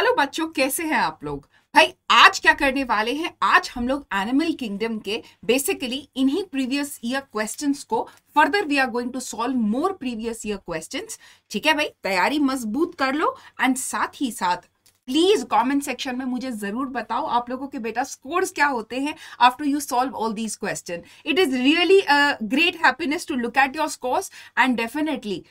Hello बच्चों कैसे हैं आप लोग भाई आज क्या करने वाले हैं आज हम लोग एनिमल किंगडम के बेसिकली इन्हीं प्रीवियस ईयर क्वेश्चंस को further we are going to solve more previous year questions ठीक है भाई तैयारी मजबूत कर लो एंड साथ ही साथ प्लीज कमेंट सेक्शन में मुझे जरूर बताओ आप लोगों के बेटा स्कोर्स क्या होते हैं after you solve all these question it is really great happiness to look at your scores and definitely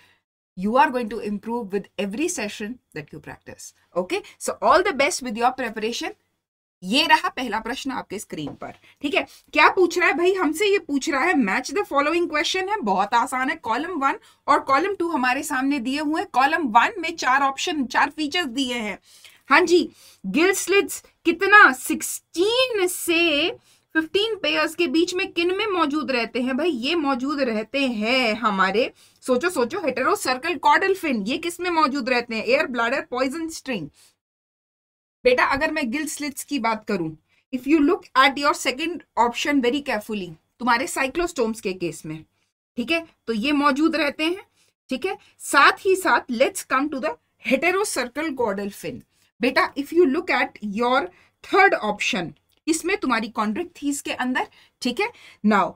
you are going to improve with every session that you practice. Okay, so all the best with your preparation. ये रहा पहला प्रश्न आपके screen पर ठीक है क्या पूछ रहा है भाई हमसे ये पूछ रहा है मैच द फॉलोइंग क्वेश्चन है बहुत आसान है कॉलम वन और कॉलम टू हमारे सामने दिए हुए कॉलम वन में चार ऑप्शन चार फीचर्स दिए हैं हाँ जी गिल स्लिट्स कितना सिक्सटीन से फिफ्टीन पेयर्स के बीच में किन में मौजूद रहते हैं भाई ये मौजूद रहते हैं हमारे सोचो सोचो हेटेरोसर्कल कॉडल फिन ये किस में मौजूद रहते हैं एयर ब्लाडर पॉइजन स्ट्रिंग बेटा अगर मैं गिल स्लिट्स की बात करूं if you look at your second option very carefully तुम्हारे साइक्लोस्टोम्स के केस में ठीक है तो ये मौजूद रहते हैं ठीक है साथ ही साथ let's come to the heterocercal caudal fin बेटा if you look at your third option इसमें तुम्हारी कॉन्ड्रिक थीज के अंदर ठीक है नाउ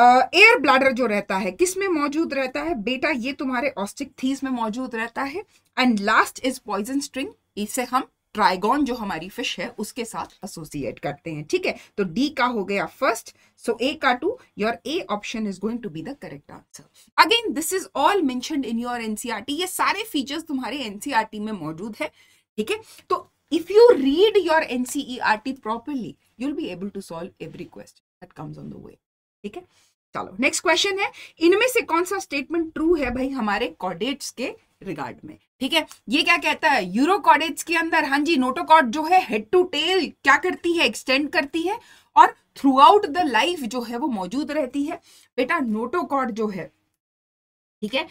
एयर ब्लैडर जो रहता है किस में मौजूद रहता है बेटा ये तुम्हारे ऑस्टिक थीज में मौजूद रहता है and last is poison string इसे हम ट्राइगॉन जो हमारी फिश है उसके साथ एसोसिएट करते हैं ठीक है तो डी का हो गया फर्स्ट सो ए का to your A option is going to be the correct answer again this is all mention in your NCERT ये सारे फीचर्स तुम्हारे एनसीईआरटी e में मौजूद है ठीक है तो if you read your NCERT properly you will be able to solve every question that comes on the way ठीक है चलो नेक्स्ट क्वेश्चन है इनमें से कौन सा स्टेटमेंट ट्रू है भाई हमारे कॉडेट्स के रिगार्ड में ठीक है ये क्या कहता है कॉडेट्स के अंदर हाँ जी नोटोकॉड जो है हेड टू टेल क्या करती है एक्सटेंड करती है और थ्रू आउट द लाइफ जो है वो मौजूद रहती है बेटा नोटोकॉड जो है ठीक है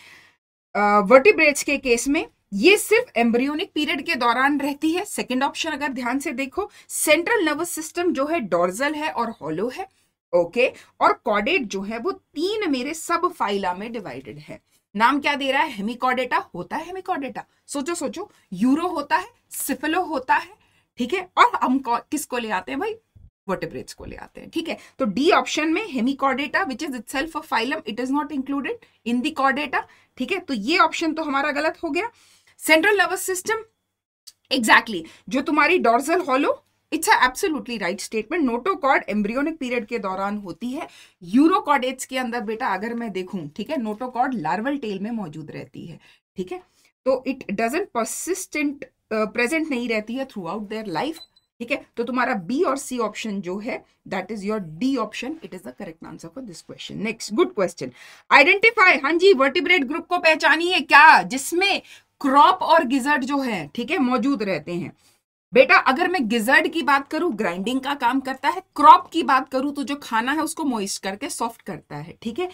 वर्टिब्रेट्स के केस में ये सिर्फ एम्ब्रियोनिक पीरियड के दौरान रहती है सेकंड ऑप्शन अगर ध्यान से देखो सेंट्रल नर्वस सिस्टम जो है डॉर्जल है और हॉलो है ओके और कॉडेट जो है वो तीन मेरे सब फाइला में डिवाइडेड है नाम क्या दे रहा है हेमिकॉडेटा होता है हेमिकॉडेटा सोचो सोचो यूरो होता है सिफिलो होता है ठीक है और हम किसको ले आते हैं भाई वर्टिब्रेट्स को ले आते हैं ठीक है तो डी ऑप्शन में hemichordata which is itself a phylum it is not included in the कॉडेटा ठीक है तो ये ऑप्शन तो हमारा गलत हो गया सेंट्रल नर्वस सिस्टम एग्जैक्टली जो तुम्हारी dorsal hollow it's a absolutely right statement notochord embryonic period के दौरान होती है यूरोकॉडेट्स के अंदर बेटा अगर मैं देखूं ठीक है नोटोकॉर्ड लार्वल टेल में मौजूद रहती है ठीक है तो इट डजेंट परसिस्टेंट प्रेजेंट नहीं रहती है थ्रू आउट देयर लाइफ ठीक है तो तुम्हारा बी और सी ऑप्शन जो है that is your D option it is the correct answer for this question next good question identify हाँ जी वर्टिब्रेट ग्रुप को पहचानिए क्या जिसमें क्रॉप और गिजर्ट जो है ठीक है मौजूद रहते हैं बेटा अगर मैं गिजर्ड की बात करूं ग्राइंडिंग का काम करता है क्रॉप की बात करूं तो जो खाना है उसको मोइस्ट करके सॉफ्ट करता है ठीक है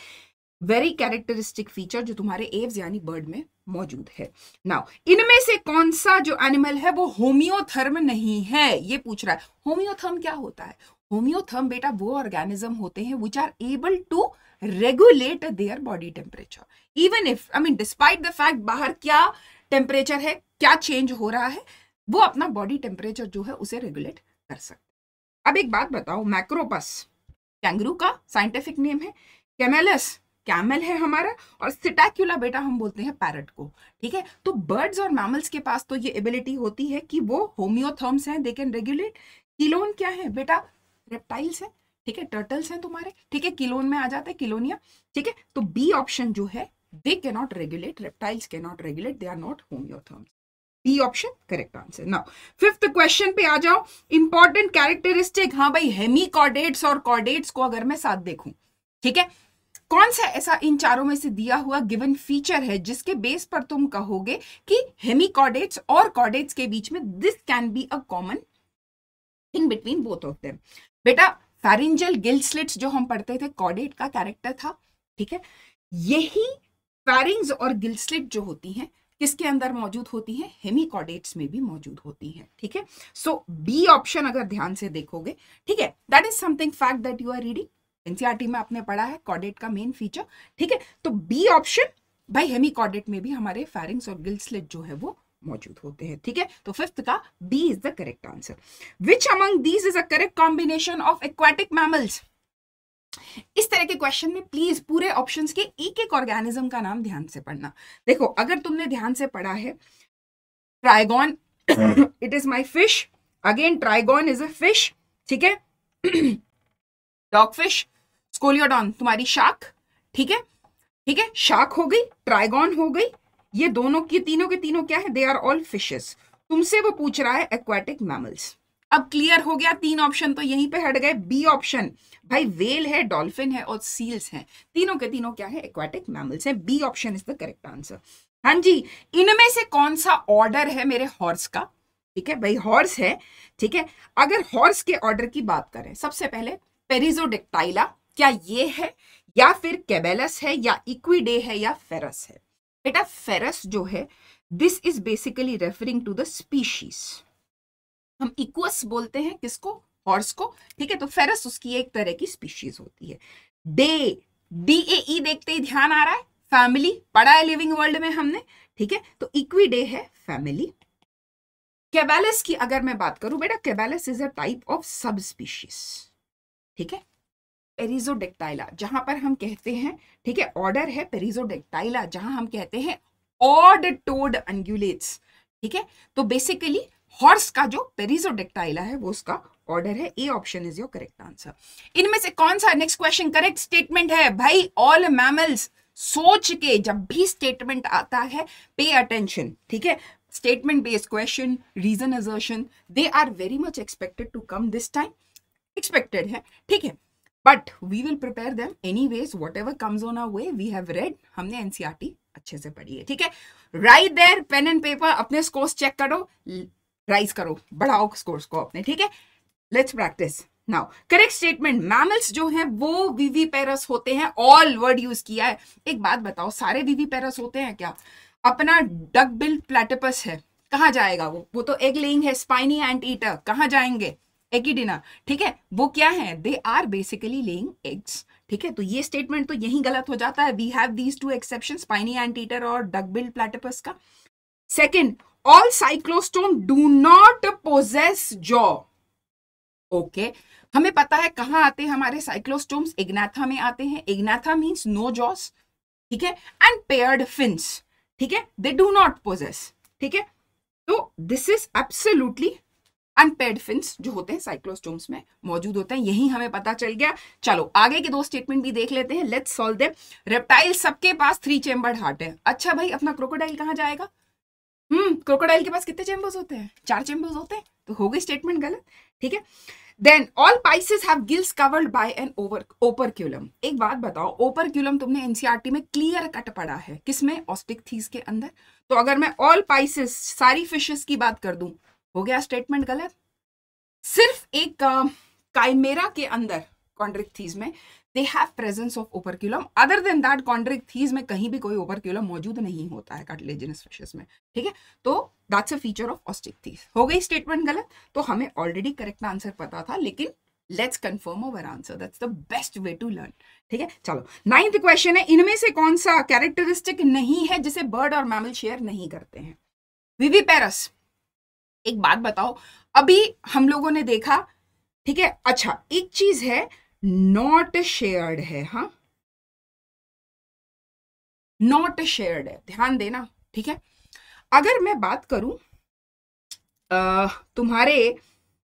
वेरी कैरेक्टरिस्टिक फीचर जो तुम्हारे एव्स यानी बर्ड में मौजूद है नाउ इनमें से कौन सा जो एनिमल है वो होम्योथर्म नहीं है ये पूछ रहा है होम्योथर्म क्या होता है होमियोथर्म बेटा वो ऑर्गेनिज्म होते हैं which are able to regulate their body temperature even if I mean despite the fact बाहर क्या टेम्परेचर है क्या चेंज हो रहा है वो अपना बॉडी टेम्परेचर जो है उसे रेगुलेट कर सकते अब एक बात बताओ मैक्रोपस कैंगरू का साइंटिफिक नेम है कैमेलस कैमल है हमारा और सिटैक्यूला बेटा हम बोलते हैं पैरट को ठीक है तो बर्ड्स और मैमल्स के पास तो ये एबिलिटी होती है कि वो होम्योथर्म्स हैं दे कैन रेगुलेट किलोन क्या है बेटा रेप्टाइल्स हैं ठीक है टर्टल्स हैं तुम्हारे ठीक है किलोन में आ जाते हैं किलोनिया ठीक है तो बी ऑप्शन जो है they cannot regulate reptiles cannot regulate they are not homeotherms B option correct answer now fifth question पे आ जाओ इंपॉर्टेंट कैरेक्टरिस्टिक हाँ भाई हेमी कॉर्डेट्स और कॉर्डेट्स को अगर मैं साथ देखूं ठीक है कौन सा ऐसा इन चारों में से दिया हुआ गिवन फीचर है जिसके बेस पर तुम कहोगे कि हेमी कॉर्डेट्स और कॉर्डेट्स के बीच में this can be a common thing between both of them बेटा फैरिंजल गिल स्लिट्स जो हम पढ़ते थे कॉर्डेट का कैरेक्टर था ठीक है यही फैरिंग्स और गिल स्लिट जो होती हैं किसके अंदर मौजूद होती है हेमिकॉडेट्स में भी मौजूद होती है ठीक है सो बी ऑप्शन अगर ध्यान से देखोगे ठीक है that is something fact that you are reading NCERT में आपने पढ़ा है कॉडेट का मेन फीचर ठीक है तो बी ऑप्शन भाई हेमी कॉडेट में भी हमारे फैरिंग्स और गिल्सलेट जो है वो मौजूद होते हैं ठीक है तो फिफ्थ का B is the correct answer which among these is a correct combination of aquatic mammals इस तरह के क्वेश्चन में प्लीज पूरे ऑप्शन के एक एक ऑर्गेनिज्म का नाम ध्यान से पढ़ना देखो अगर तुमने ध्यान से पढ़ा है Trygon it is my fish again Trygon is a fish ठीक है डॉग फिश स्कोलियोडॉन तुम्हारी शाक ठीक है ठीक है शाक हो गई ट्राइगॉन हो गई ये दोनों की तीनों के तीनों क्या है दे आर ऑल फिशेस तुमसे वो पूछ रहा है एक्वाटिक मैमल्स अब क्लियर हो गया तीन ऑप्शन तो यहीं पे हट गए बी ऑप्शन भाई वेल है डॉल्फिन है और सील्स हैं तीनों के तीनों क्या है एक्वाटिक मैमल्स हैं B option is the correct answer हाँ जी इनमें से कौन सा ऑर्डर है मेरे हॉर्स का ठीक है भाई हॉर्स है ठीक है अगर हॉर्स के ऑर्डर की बात करें सबसे पहले पेरिजोडेक्टाइला क्या ये है या फिर कैबेलस है या इक्विडे है या फेरस है बेटा फेरस जो है this is basically referring to the species हम इक्वस बोलते हैं किसको हॉर्स को ठीक है तो फेरस उसकी एक तरह की स्पीशीज होती है डे डी ए ई देखते ही ध्यान आ रहा है फैमिली पढ़ा है लिविंग वर्ल्ड में हमने ठीक है तो इक्वी डे है फैमिली कैबेलिस की अगर मैं बात करूं बेटा caballus is a type of subspecies ठीक है पेरिजोडेक्टाइला जहां पर हम कहते हैं ठीक है ऑर्डर है पेरिजोडेक्टाइला जहां हम कहते हैं ऑड टोड अंगुलेट्स ठीक है तो बेसिकली हॉर्स का जो पेरिजोडेक्टाइला है वो उसका ऑर्डर है A option is your correct answer इनमें से कौन सा नेक्स्ट क्वेश्चन करेक्ट स्टेटमेंट है भाई ऑल मैमल्स सोच के जब भी स्टेटमेंट आता है पे अटेंशन ठीक है statement based question reason assertion they are very much expected to come this time expected है ठीक है but we will prepare them anyways whatever comes on our way we have read हमने NCERT e अच्छे से पढ़ी है ठीक है right there pen and paper अपने स्कोर्स चेक करो राइज करो बढ़ाओ स्कोर्स को अपने ठीक है let's practice now correct statement mammals जो हैं वो वीवी पेरस होते हैं ऑल वर्ड यूज किया है एक बात बताओ सारे वीवी पेरस होते हैं क्या अपना डक बिल प्लेटिपस है कहाँ जाएगा वो वो तो एग लेइंग है स्पाइनी एंड ईटर कहाँ जाएंगे एगिडिना ठीक है वो क्या है they are basically laying eggs ठीक है तो ये स्टेटमेंट तो यही गलत हो जाता है we have these two exception spiny anteater और डक बिल प्लेटिपस का second all cyclostome do not possess jaw. Okay okay. हमें पता है कहाँ आते हैं हमारे साइक्लोस्टोम्स इग्नाथा में आते हैं इग्नाथा मीन्स नो जॉस ठीक है एंड पेयर्ड फिन्स ठीक है दे डू नॉट पोजेस ठीक है तो this is absolutely unpaired fins जो होते हैं साइक्लोस्टोम्स में मौजूद होते हैं यही हमें पता चल गया चलो आगे के दो स्टेटमेंट भी देख लेते हैं लेट्स सॉल्व देम रेप्टाइल सबके पास थ्री चेम्बर्ड हार्ट है अच्छा भाई अपना क्रोकोडाइल कहाँ जाएगा हम्म क्रोकोडाइल के पास कितने चैम्बर्स होते हैं चार चैम्बर्स होते हैं तो हो गई स्टेटमेंट गलत ठीक है then all pisces have gills covered by an over operculum एक बात बताओ ओपरक्यूलम तुमने एनसीईआरटी e में क्लियर कट पड़ा है किसमें ऑस्टिक थीज के अंदर तो अगर मैं ऑल पाइसिस सारी फिशेस की बात कर दूं हो गया स्टेटमेंट गलत सिर्फ एक काइमेरा के अंदर कॉन्ड्रिकथीज में they have presence of operculum other than that chondrichthyes में कहीं भी कोई ओपरक्यूलम मौजूद नहीं होता है कार्टिलेजिनस फिशेस में ठीक है तो that's a feature of osteichthyes हो गई स्टेटमेंट गलत तो हमें ऑलरेडी करेक्ट आंसर पता था लेकिन let's confirm our answer that's the best way to learn ठीक है चलो नाइन्थ क्वेश्चन है इनमें से कौन सा कैरेक्टरिस्टिक नहीं है जिसे बर्ड और मैमल शेयर नहीं करते हैं विवी पेरस एक बात बताओ अभी हम लोगों ने देखा ठीक है अच्छा एक चीज है नॉट शेयर्ड है हा नॉट शेयर्ड है ध्यान देना ठीक है अगर मैं बात करूं तुम्हारे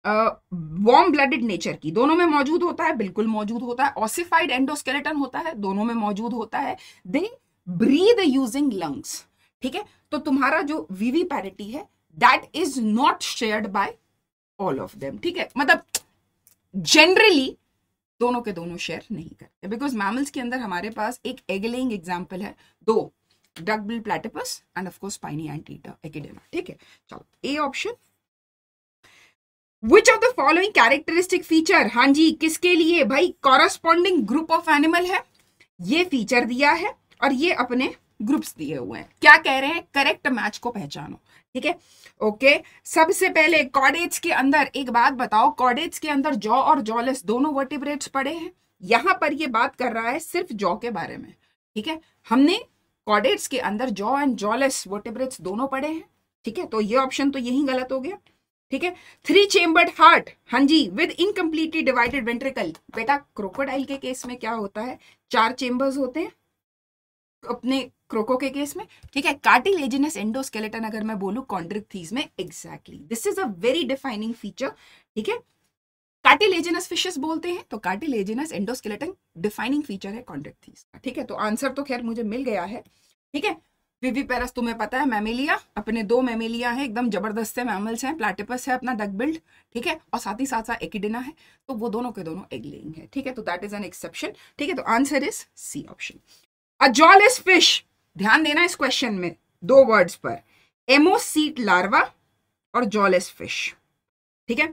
वॉर्म ब्लडेड नेचर की दोनों में मौजूद होता है बिल्कुल मौजूद होता है ऑसिफाइड एंडोस्केलेटन होता है दोनों में मौजूद होता है दे ब्रीद यूजिंग लंग्स ठीक है तो तुम्हारा जो वीवी पैरिटी है that is not shared by all of them ठीक है मतलब जनरली दोनों के दोनों शेयर नहीं करते बिकॉज मैमल्स के अंदर हमारे पास एक एगलिंग एग्जाम्पल है दो duck bill platypus and of course spiny anteater echidna ठीक है चलो A option Which of the following characteristic feature? हाँ जी किसके लिए भाई corresponding group of animal है ये feature दिया है और ये अपने ग्रुप्स दिए हुए हैं क्या कह रहे हैं करेक्ट मैच को पहचानो ठीक है ओके सबसे पहले कॉडेज के अंदर एक बात बताओ कॉडेज के अंदर जॉ और जॉलेस दोनों वर्टिब्रेट्स पड़े हैं यहां पर ये बात कर रहा है सिर्फ जॉ के बारे में ठीक है हमने कॉडेट्स के अंदर जॉ एंड जॉलेस वर्टिब्रेट्स दोनों पड़े हैं ठीक है तो ये ऑप्शन तो यही गलत हो गया ठीक है थ्री चेम्बर्ड हार्ट हाँ जी विद इनकम्प्लीटली डिवाइडेड वेंट्रिकल बेटा क्रोकोडाइल के केस में क्या होता है चार चेम्बर्स होते हैं अपने क्रोको के केस में ठीक है कार्टिलेजिनस एंडोस्केलेटन अगर मैं बोलू कॉन्ड्रिकथीज में exactly this is a very defining feature ठीक है कार्टिलेजिनस फिशेस बोलते हैं तो कार्टिलेजिनस एंडोस्केलेटन डिफाइनिंग फीचर है कॉन्ड्रिकथीज का ठीक है तो आंसर तो खैर मुझे मिल गया है ठीक है विवीपेरस तुम्हें पता है मैमेलिया अपने दो मैमेलिया हैं एकदम जबरदस्त से मैमल्स हैं प्लेटिपस है अपना डग बिल्ड ठीक है और साथ ही साथ साथ एकिडिना है तो वो दोनों के दोनों एग है ठीक है तो दैट इज एन एक्सेप्शन ठीक है तो answer is C option a jawless fish ध्यान देना इस क्वेश्चन में दो वर्ड्स पर एमोसीट लार्वा और जॉलेस फिश ठीक है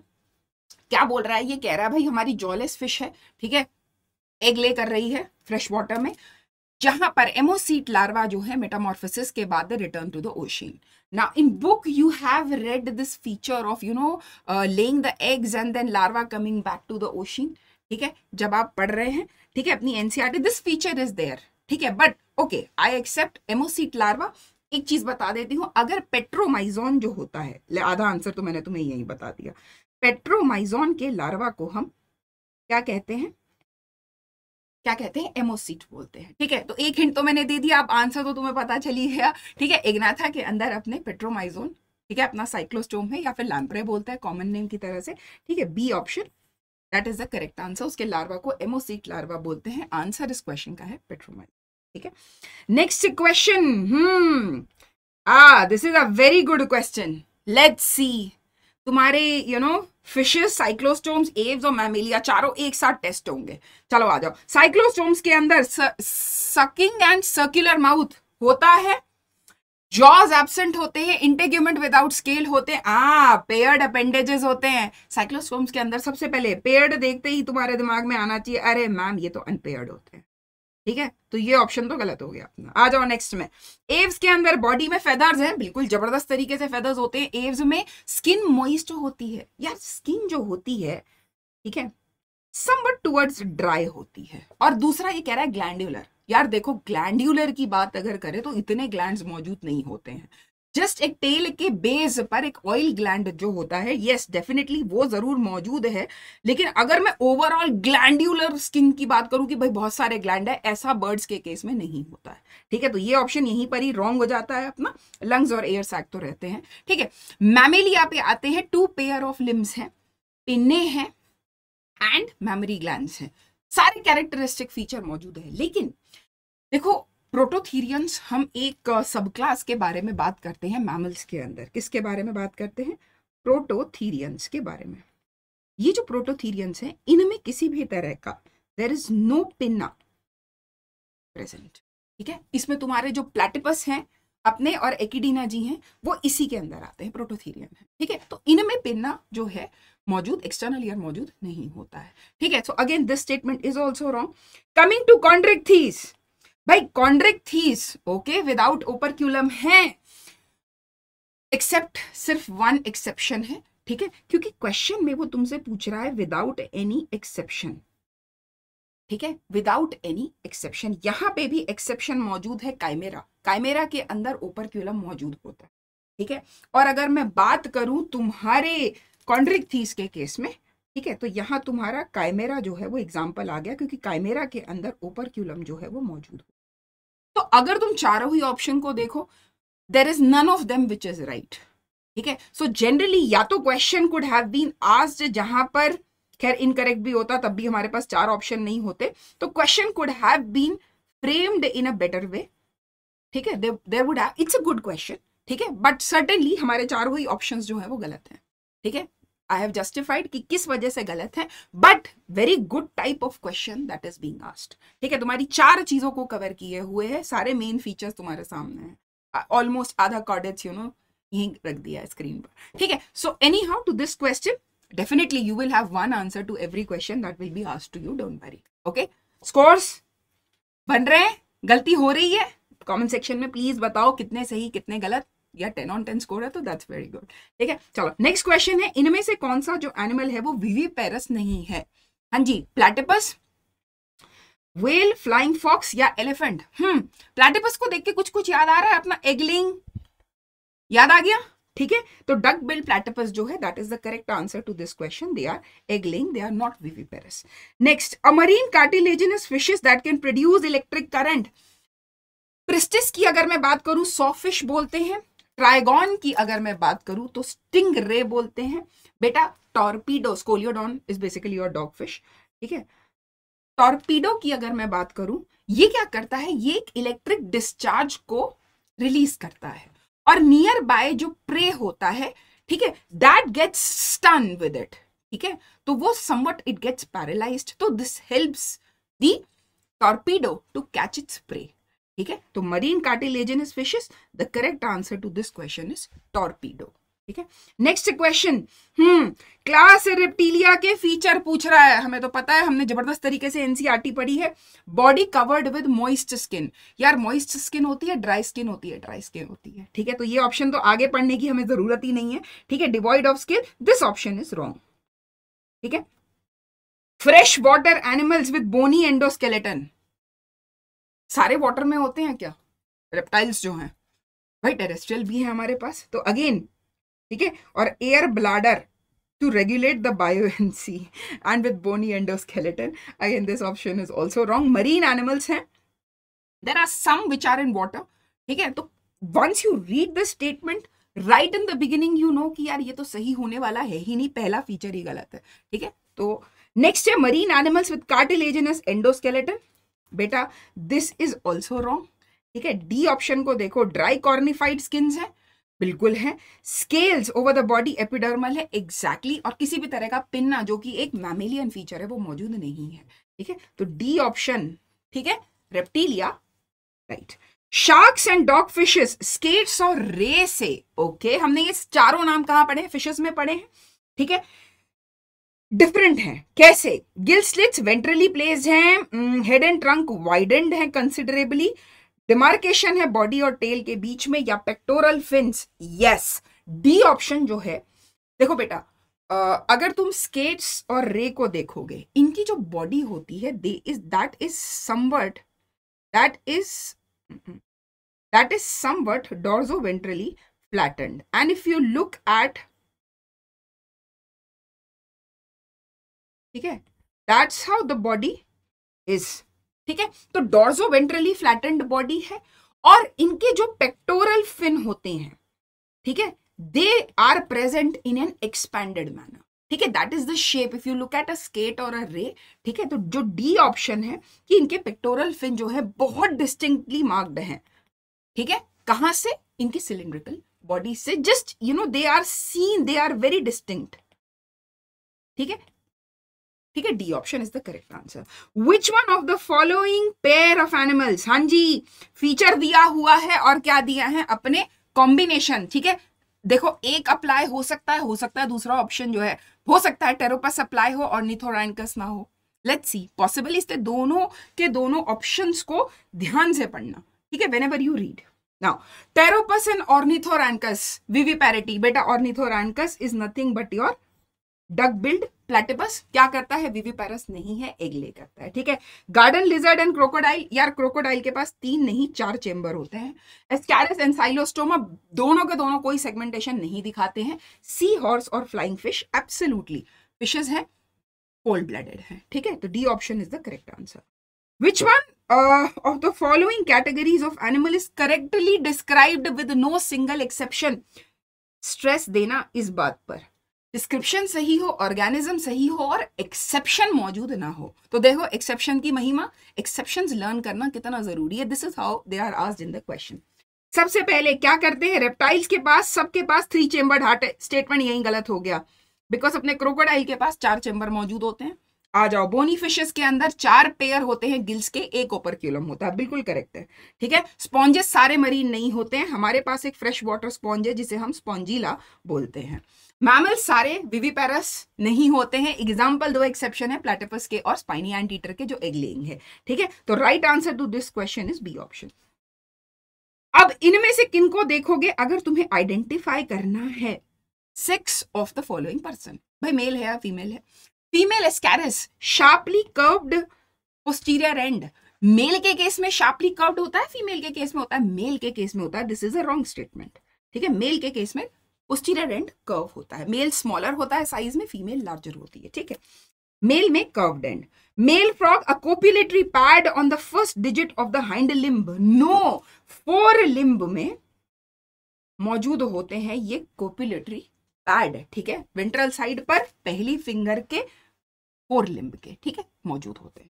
क्या बोल रहा है ये कह रहा है भाई हमारी जॉलेस फिश है ठीक है एग ले कर रही है फ्रेश वाटर में जहां पर एमोसीट लार्वा जो है मेटामॉर्फोसिस के बाद return to the ocean now in book you have read this feature of you know uh, the eggs and then larva coming back to the ocean ठीक है जब आप पढ़ रहे हैं ठीक है अपनी NCERT this feature is there ठीक है but okay I accept ammocoete larva एक चीज बता देती हूँ अगर पेट्रोमाइजोन जो होता है आधा आंसर तो मैंने तुम्हें यही बता दिया पेट्रोमाइजोन के लार्वा को हम क्या कहते हैं क्या कहते हैं एमोसीट बोलते हैं ठीक है तो एक हिंट तो मैंने दे दिया अब आंसर तो तुम्हें पता चली है ठीक है इग्नाथा के अंदर अपने पेट्रोमाइजोन ठीक है अपना साइक्लोस्टोम है या फिर लैम्प्रे बोलता है कॉमन नेम की तरह से ठीक है B option that is the correct answer उसके लार्वा को एमोसीट लार्वा बोलते हैं आंसर इस क्वेश्चन का है पेट्रोमाइट ठीक है next question hmm ah this is a very good question let see तुम्हारे you know fishes cyclostomes aves और मैमिलिया चारों एक साथ टेस्ट होंगे चलो आ जाओ साइक्लोस्टोम्स के अंदर सकिंग एंड सर्क्यूलर माउथ होता है जॉज एबसेंट होते हैं इंटेग्यूमेंट विदाउट स्केल होते हैं पेयर्ड हाँ, अपेंडेजेस होते हैं साइक्लोस्टोम्स के अंदर सबसे पहले पेयर्ड देखते ही तुम्हारे दिमाग में आना चाहिए अरे मैम ये तो अनपेयर्ड होते हैं ठीक है तो ये ऑप्शन तो गलत हो गया अपना आ जाओ नेक्स्ट में एव्स के अंदर बॉडी में फेदर्स हैं बिल्कुल जबरदस्त तरीके से फेदर्स होते हैं एव्स में स्किन मोइस्ट होती है यार स्किन जो होती है ठीक है समवट टुवर्ड्स ड्राई होती है और दूसरा ये कह रहा है ग्लैंडुलर यार देखो ग्लैंडुलर की बात अगर करें तो इतने ग्लैंड मौजूद नहीं होते हैं जस्ट एक टेल के बेस पर एक ऑयल ग्लैंड जो होता है यस yes, डेफिनेटली वो जरूर मौजूद है लेकिन अगर मैं ओवरऑल ग्लैंडुलर स्किन की बात करूं कि भाई बहुत सारे ग्लैंड है ऐसा बर्ड्स के केस में नहीं होता है ठीक है तो ये ऑप्शन यहीं पर ही रॉन्ग हो जाता है अपना लंग्स और एयर सैक तो रहते हैं ठीक है मैमिलिया पे आते हैं टू पेयर ऑफ लिम्स हैं पिन्ने हैं एंड मेमोरी ग्लैंड है सारे कैरेक्टरिस्टिक फीचर मौजूद है लेकिन देखो प्रोटोथीरियंस हम एक सब क्लास के बारे में बात करते हैं मैमल्स के अंदर किसके बारे में बात करते हैं प्रोटोथीरियंस के बारे में ये जो प्रोटोथीरियंस है इनमें किसी भी तरह का there is no pinna present ठीक है इसमें तुम्हारे जो प्लेटिपस हैं अपने और एकिडीना जी हैं वो इसी के अंदर आते हैं प्रोटोथीरियन है ठीक है तो इनमें पिन्ना जो है मौजूद एक्सटर्नल ईयर मौजूद नहीं होता है ठीक है so again this statement is also wrong coming to chondrichthyes भाई chondrichthyes okay without operculum है एक्सेप्ट सिर्फ वन एक्सेप्शन है ठीक है क्योंकि क्वेश्चन में वो तुमसे पूछ रहा है विदाउट एनी एक्सेप्शन ठीक है विदाउट एनी एक्सेप्शन यहां पे भी एक्सेप्शन मौजूद है काइमेरा काइमेरा के अंदर ओपरक्यूलम मौजूद होता है ठीक है और अगर मैं बात करूं तुम्हारे कॉन्ड्रिक थीस के केस में ठीक है तो यहाँ तुम्हारा कायमेरा जो है वो एग्जाम्पल आ गया क्योंकि कायमेरा के अंदर क्यूलम जो है वो मौजूद हो तो अगर तुम चारों ही ऑप्शन को देखो there is none of them which is right ठीक है सो जनरली या तो question could have been asked जहां पर खैर इनकरेक्ट भी होता तब भी हमारे पास चार ऑप्शन नहीं होते तो question could have been framed in a better way ठीक है there would it's a good question ठीक है बट सर्टेनली हमारे चारों ही ऑप्शन जो है वो गलत है ठीक है आई हैव जस्टिफाइड कि किस वजह से गलत है but very good type of question that is being asked ठीक है तुम्हारी चार चीजों को कवर किए हुए है सारे मेन फीचर्स तुम्हारे सामने हैं ऑलमोस्ट आधा कॉर्डेज यू नो यहीं रख दिया स्क्रीन पर ठीक है so anyhow to this question definitely you will have one answer to every question that will be asked to you don't worry okay scores बन रहे हैं गलती हो रही है कॉमेंट सेक्शन में प्लीज बताओ कितने सही कितने गलत या टेन ऑन टेन स्कोर है तो दैट्स वेरी गुड ठीक है चलो नेक्स्ट क्वेश्चन है इनमें से कौन सा जो एनिमल है वो वीवी पेरस नहीं है हाँ जी प्लेटेपस वेल फ्लाइंग फॉक्स या एलिफेंट हम्म प्लेटेपस को देख के कुछ कुछ याद आ रहा है अपना एगलिंग याद आ गया ठीक है तो डक बिल प्लेटेपस जो है that is the correct answer to this question they are egg laying they are not vivi viviparous next marine cartilaginous fishes that can produce electric current pristis की अगर मैं बात करूं सॉफिश बोलते हैं ट्राइगोन की अगर मैं बात करूं तो स्टिंग रे बोलते हैं बेटा torpedo scoliodon is basically your dog fish ठीक है टॉर्पीडो की अगर मैं बात करूं ये क्या करता है ये एक इलेक्ट्रिक डिस्चार्ज को रिलीज करता है और नियर बाय जो प्रे होता है ठीक है that gets stun with it ठीक है तो वो समवट इट गेट्स पैरालाइज्ड तो this helps the torpedo to catch its prey ठीक है तो marine cartilaginous fishes the correct answer to this question is torpedo ठीक है next question hmm class reptilia के फीचर पूछ रहा है हमें तो पता है हमने जबरदस्त तरीके से एनसीईआरटी e पढ़ी है body covered with moist skin यार मॉइस्ट स्किन होती है ड्राई स्किन होती है ड्राई स्किन होती है ठीक है तो ये ऑप्शन तो आगे पढ़ने की हमें जरूरत ही नहीं है ठीक है devoid of skin this option is wrong ठीक है fresh water animals with bony endoskeleton सारे वाटर में होते हैं क्या रेप्टाइल्स जो हैं भाई टेरेस्ट्रियल भी है हमारे पास तो अगेन ठीक है और air bladder to regulate the buoyancy and with bony endoskeleton again this option is also wrong marine animals हैं there are some which are in water ठीक है तो once you read the statement right in the beginning you know कि यार ये तो सही होने वाला है ही नहीं पहला फीचर ही गलत है ठीक है तो नेक्स्ट है marine animals with cartilaginous endoskeleton बेटा दिस इज ऑल्सो रॉन्ग ठीक है डी ऑप्शन को देखो ड्राई कॉर्निफाइड स्किन है बिल्कुल है scales over the body epidermal है एग्जैक्टली exactly, और किसी भी तरह का पिन्ना जो कि एक मैमिलियन फीचर है वो मौजूद नहीं है ठीक है तो डी ऑप्शन ठीक है reptilia right sharks and dog fishes skates और रे से ओके हमने ये चारों नाम कहा पढ़े फिशेस में पढ़े हैं ठीक है डिफरेंट mm, है कैसे गिल स्लिट्स वेंट्रली प्लेस हैं हेड एंड ट्रंक वाइडेंड है कंसिडरेबली डिमार्केशन है बॉडी और टेल के बीच में या pectoral fins yes D option जो है देखो बेटा अगर तुम स्केट्स और रे को देखोगे इनकी जो बॉडी होती है they is that is somewhat that is that is somewhat dorso ventrally flattened and if you look at ठीक है that's how the body is ठीक है तो डॉर्जो वेंट्रली फ्लैटेंड बॉडी है और इनके जो पेक्टोरल फिन होते हैं ठीक है they are present in an expanded manner ठीक है that is the shape if you look at a skate और अ रे ठीक है तो जो डी ऑप्शन है कि इनके पेक्टोरल फिन जो है बहुत डिस्टिंक्टली मार्क्ड है ठीक है कहां से इनके सिलिंड्रिकल बॉडी से just you know they are seen they are very distinct ठीक है ठीक है D option is the correct answer which one of the following pair of animals हाँ जी फीचर दिया हुआ है और क्या दिया है अपने कॉम्बिनेशन ठीक है देखो एक अप्लाई हो सकता है हो सकता है दूसरा ऑप्शन जो है हो सकता है टेरोपस अप्लाई हो और निथोराइनकस ना हो लेट्स सी पॉसिबल इस दोनों के दोनों ऑप्शंस को ध्यान से पढ़ना ठीक है whenever you read Now, Pteropus and Ornithorhynchus, viviparity, beta Ornithorhynchus is nothing but your duck-billed platypus क्या करता है विविपैरस नहीं है एग ले करता है ठीक है गार्डन लिजर्ड एंड क्रोकोडाइल यार क्रोकोडाइल के पास तीन नहीं चार चेंबर होते हैं एस्कैरस एंड साइलोस्टोमा दोनों के दोनों कोई सेगमेंटेशन नहीं दिखाते हैं सी हॉर्स और फ्लाइंग फिश एब्सोल्युटली फिशेज हैं कोल्ड ब्लडेड है ठीक है तो D option is the correct answer which one of the following categories of animal is correctly described with no single exception stress देना इस बात पर डिस्क्रिप्शन सही हो ऑर्गेनिज्म सही हो और एक्सेप्शन मौजूद ना हो तो देखो एक्सेप्शन की महिमा एक्सेप्शन लर्न करना कितना जरूरी है this is how they are आज इन द क्वेश्चन सबसे पहले क्या करते हैं रेप्टाइल्स के पास सबके पास थ्री चेंबर हार्ट स्टेटमेंट यही गलत हो गया बिकॉज अपने क्रोकोडाइल के पास चार चेंबर मौजूद होते हैं आ जाओ बोनी फिशेस के अंदर चार पेयर होते हैं गिल्स के एक ओपर क्यूलम होता है बिल्कुल करेक्ट है ठीक है स्पॉन्जेस सारे मरीन नहीं होते हैं हमारे पास एक फ्रेश वाटर स्पॉन्ज है जिसे हम स्पॉन्जीला बोलते हैं मैमल सारे विविपेरस नहीं होते हैं एग्जाम्पल दो एक्सेप्शन है प्लेटेपस के और स्पाइनी एंड टीटर के जो एग्लेंग है ठीक है तो right answer to this question is B option अब इनमें से किनको देखोगे अगर तुम्हें आइडेंटिफाई करना है sex of the following person भाई मेल है या फीमेल है female ascaris sharply curved posterior end male के केस में शार्पली कर्व्ड होता है फीमेल के केस में होता है मेल के केस में होता है this is a wrong statement ठीक है मेल के केस में पोस्टीरियर एंड कर्व होता है मेल स्मॉलर होता है साइज में फीमेल लार्जर होती है ठीक है मेल में curved and male frog a copulatory pad on the first digit of the hind limb no fore limb में मौजूद होते हैं ये कोप्यूलेटरी पैड ठीक है वेंट्रल साइड पर पहली फिंगर के फोर लिंब के ठीक है मौजूद होते हैं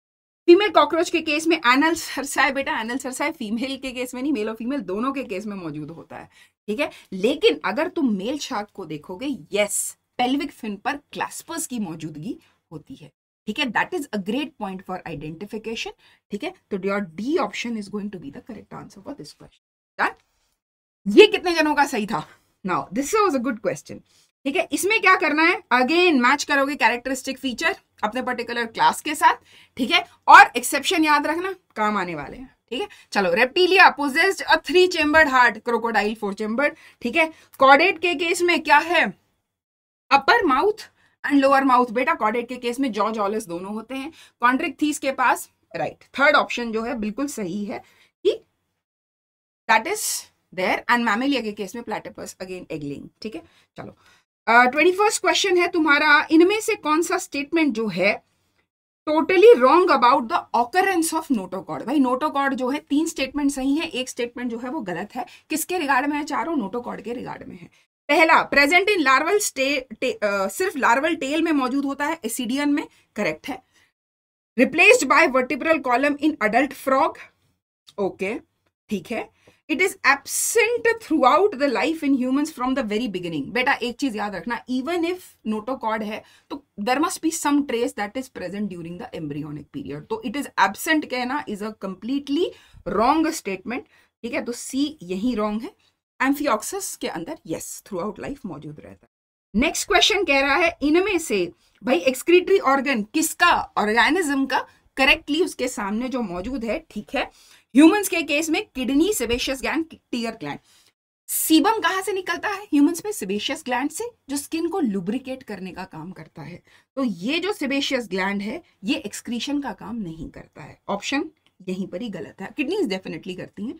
फीमेल कॉकरोच के केस में एनल सरसाए बेटा एनल सरसाए फीमेल के केस में नहीं मेल और फीमेल दोनों के केस में मौजूद होता है ठीक है लेकिन अगर तुम मेल शार्क को देखोगे यस पेल्विक फिन पर क्लास्पर्स की मौजूदगी होती है ठीक है that is a great point for identification ठीक है तो your D option is going to be the correct answer for this question done ये कितने जनों का सही था now this was a good question ठीक है इसमें क्या करना है अगेन मैच करोगे कैरेक्टरिस्टिक फीचर अपने पर्टिकुलर क्लास के साथ ठीक है और एक्सेप्शन याद रखना काम आने वाले हैं ठीक है चलो Reptilia possessed a three chambered heart crocodile four chambered ठीक है कॉडेट के केस में क्या है upper mouth and lower mouth बेटा कॉडेट के केस में जॉर्ज ऑलिस दोनों होते हैं थीस के पास राइट थर्ड ऑप्शन जो है बिल्कुल सही है कि that is there and Mammalia के केस में प्लेटेपस अगेन एगलिंग ठीक है चलो ट्वेंटी फर्स्ट क्वेश्चन है तुम्हारा इनमें से कौन सा स्टेटमेंट जो है totally wrong about the occurrence of notochord भाई नोटोकॉर्ड जो है तीन स्टेटमेंट सही है एक स्टेटमेंट जो है वो गलत है किसके रिगार्ड में है चारों नोटोकॉर्ड के रिगार्ड में है पहला प्रेजेंट इन लार्वल स्टे सिर्फ लार्वल टेल में मौजूद होता है एसिडियन में करेक्ट है replaced by vertebral column in adult frog okay ठीक है it is absent throughout the life in humans from the very beginning बेटा एक चीज याद रखना इवन इफ नोटोकॉड है तो there must be some trace that is present during the embryonic period तो इट इज एबसेंट कहना is a completely wrong statement ठीक है तो सी यही रॉन्ग है एम्फियॉक्सिस के अंदर यस थ्रू आउट लाइफ मौजूद रहता है नेक्स्ट क्वेश्चन कह रहा है इनमें से भाई एक्सक्रीटरी ऑर्गन किसका ऑर्गेनिज्म का करेक्टली उसके सामने जो मौजूद है ठीक है ह्यूमंस के केस में kidney sebaceous gland tear gland sebum कहां से निकलता है ह्यूमंस में सिबेशियस ग्लैंड से जो स्किन को लुब्रिकेट करने का काम करता है तो ये जो सिबेशियस ग्लैंड है ये एक्सक्रीशन का काम नहीं करता है ऑप्शन यहीं पर ही गलत है किडनीज डेफिनेटली करती हैं